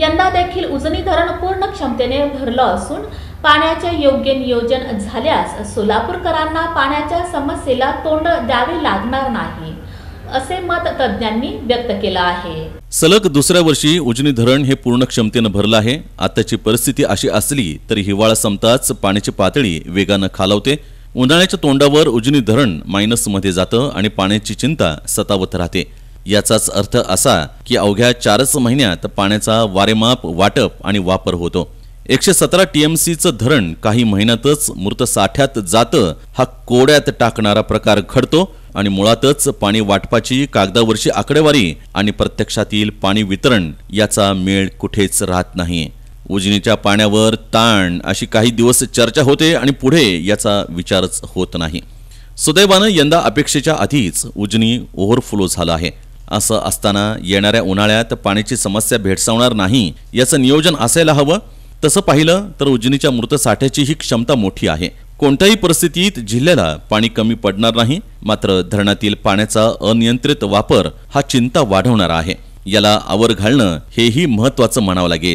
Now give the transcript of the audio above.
यंदा देखील उजनी धरण पूर्ण क्षमतेने भरलं असून पाण्याचे योग्य नियोजन झाल्यास सोलापूरकरांना पाण्याच्या समस्येला तोंड द्यावे लागणार नाही असे मत तज्ज्ञांनी व्यक्त केलं आहे सलग दुसऱ्या वर्षी उजनी धरण हे पूर्ण क्षमतेनं भरलं आहे आताची परिस्थिती अशी असली तरी हिवाळा संपताच पाण्याची पातळी वेगानं खालावते उन्हाळ्याच्या तोंडावर उजनी धरण मध्ये जातं आणि पाण्याची चिंता सतावत राहते याचाच अर्थ असा की अवघ्या चारच महिन्यात पाण्याचा वारेमाप वाटप आणि वापर होतो एकशे सतरा टीएमसीचं धरण काही महिन्यातच मृत साठ्यात जातं हा कोड्यात टाकणारा प्रकार घडतो आणि मुळातच पाणी वाटपाची कागदावरची आकडेवारी आणि प्रत्यक्षातील पाणी वितरण याचा मेळ कुठेच राहत नाही उजनीच्या पाण्यावर ताण अशी काही दिवस चर्चा होते आणि पुढे याचा विचारच होत नाही सुदैवानं यंदा अपेक्षेच्या आधीच उजनी ओव्हरफ्लो झाला आहे असं असताना येणाऱ्या उन्हाळ्यात पाण्याची समस्या भेडसावणार नाही याचं नियोजन असायला हवं तसं पाहिलं तर उजनीच्या मृत साठ्याची ही क्षमता मोठी आहे कोणत्याही परिस्थितीत जिल्ह्याला पाणी कमी पडणार नाही मात्र धरणातील पाण्याचा अनियंत्रित वापर हा चिंता वाढवणारा आहे याला आवर घालणं हेही महत्वाचं म्हणावं लागेल